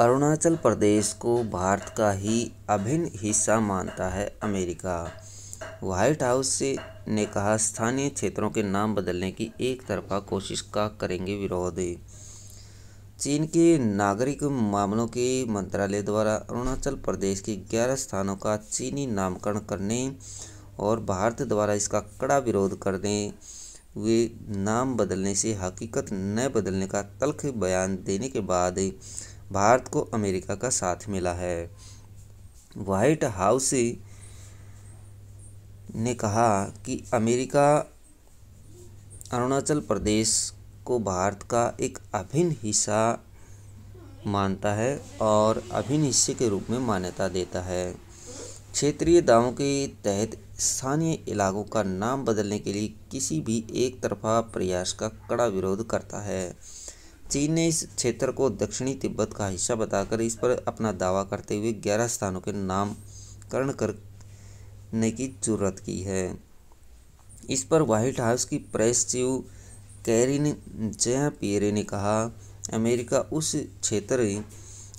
अरुणाचल प्रदेश को भारत का ही अभिन्न हिस्सा मानता है अमेरिका व्हाइट हाउस से ने कहा स्थानीय क्षेत्रों के नाम बदलने की एक तरफा कोशिश का करेंगे विरोध चीन के नागरिक मामलों के मंत्रालय द्वारा अरुणाचल प्रदेश के 11 स्थानों का चीनी नामकरण करने और भारत द्वारा इसका कड़ा विरोध करने वे नाम बदलने से हकीकत न बदलने का तल्ख बयान देने के बाद भारत को अमेरिका का साथ मिला है वाइट हाउस ने कहा कि अमेरिका अरुणाचल प्रदेश को भारत का एक अभिन्न हिस्सा मानता है और अभिन्न हिस्से के रूप में मान्यता देता है क्षेत्रीय दावों के तहत स्थानीय इलाकों का नाम बदलने के लिए किसी भी एक तरफा प्रयास का कड़ा विरोध करता है चीन ने इस क्षेत्र को दक्षिणी तिब्बत का हिस्सा बताकर इस पर अपना दावा करते हुए ग्यारह स्थानों के नामकरण करने की जरूरत की है इस पर व्हाइट हाउस की प्रेस चीव कैरिन जया पियरे ने कहा अमेरिका उस क्षेत्र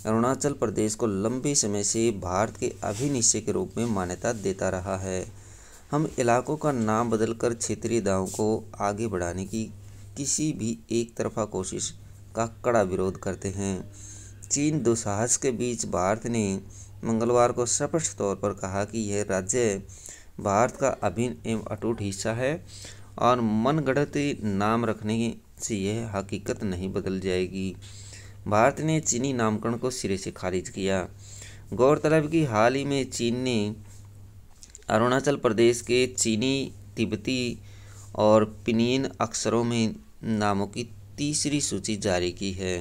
अरुणाचल प्रदेश को लंबे समय से भारत के अभिन हिस्से के रूप में मान्यता देता रहा है हम इलाकों का नाम बदलकर क्षेत्रीय दावों को आगे बढ़ाने की किसी भी एक तरफा कोशिश का कड़ा विरोध करते हैं चीन दुसाहस के बीच भारत ने मंगलवार को स्पष्ट तौर पर कहा कि यह राज्य भारत का अभिन्न एवं अटूट हिस्सा है और मनगढ़ंत नाम रखने से यह हकीकत नहीं बदल जाएगी भारत ने चीनी नामकरण को सिरे से खारिज किया गौरतलब कि हाल ही में चीन ने अरुणाचल प्रदेश के चीनी तिब्बती और पिनियन अक्षरों में नामों की तीसरी सूची जारी की है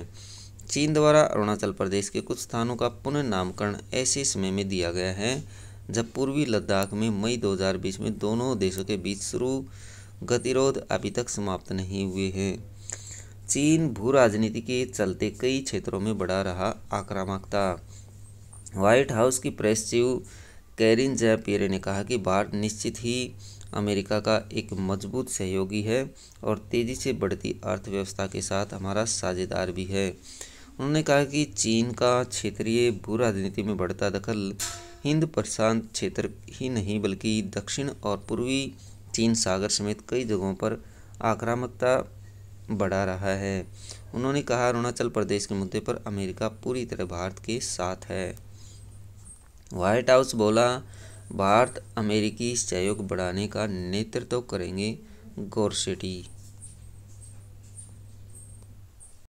चीन द्वारा अरुणाचल प्रदेश के कुछ स्थानों का पुनः नामकरण ऐसे समय में दिया गया है जब पूर्वी लद्दाख में मई 2020 में दोनों देशों के बीच शुरू गतिरोध अभी तक समाप्त नहीं हुए हैं चीन भू राजनीति के चलते कई क्षेत्रों में बढ़ा रहा आक्रामकता व्हाइट हाउस की प्रेस सचिव कैरिन पेरे ने कहा कि भारत निश्चित ही अमेरिका का एक मजबूत सहयोगी है और तेज़ी से बढ़ती अर्थव्यवस्था के साथ हमारा साझेदार भी है उन्होंने कहा कि चीन का क्षेत्रीय भू राजनीति में बढ़ता दखल हिंद प्रशांत क्षेत्र ही नहीं बल्कि दक्षिण और पूर्वी चीन सागर समेत कई जगहों पर आक्रामकता बढ़ा रहा है उन्होंने कहा अरुणाचल प्रदेश के मुद्दे पर अमेरिका पूरी तरह भारत के साथ है व्हाइट हाउस बोला भारत अमेरिकी सहयोग बढ़ाने का नेतृत्व करेंगे गोरसेटी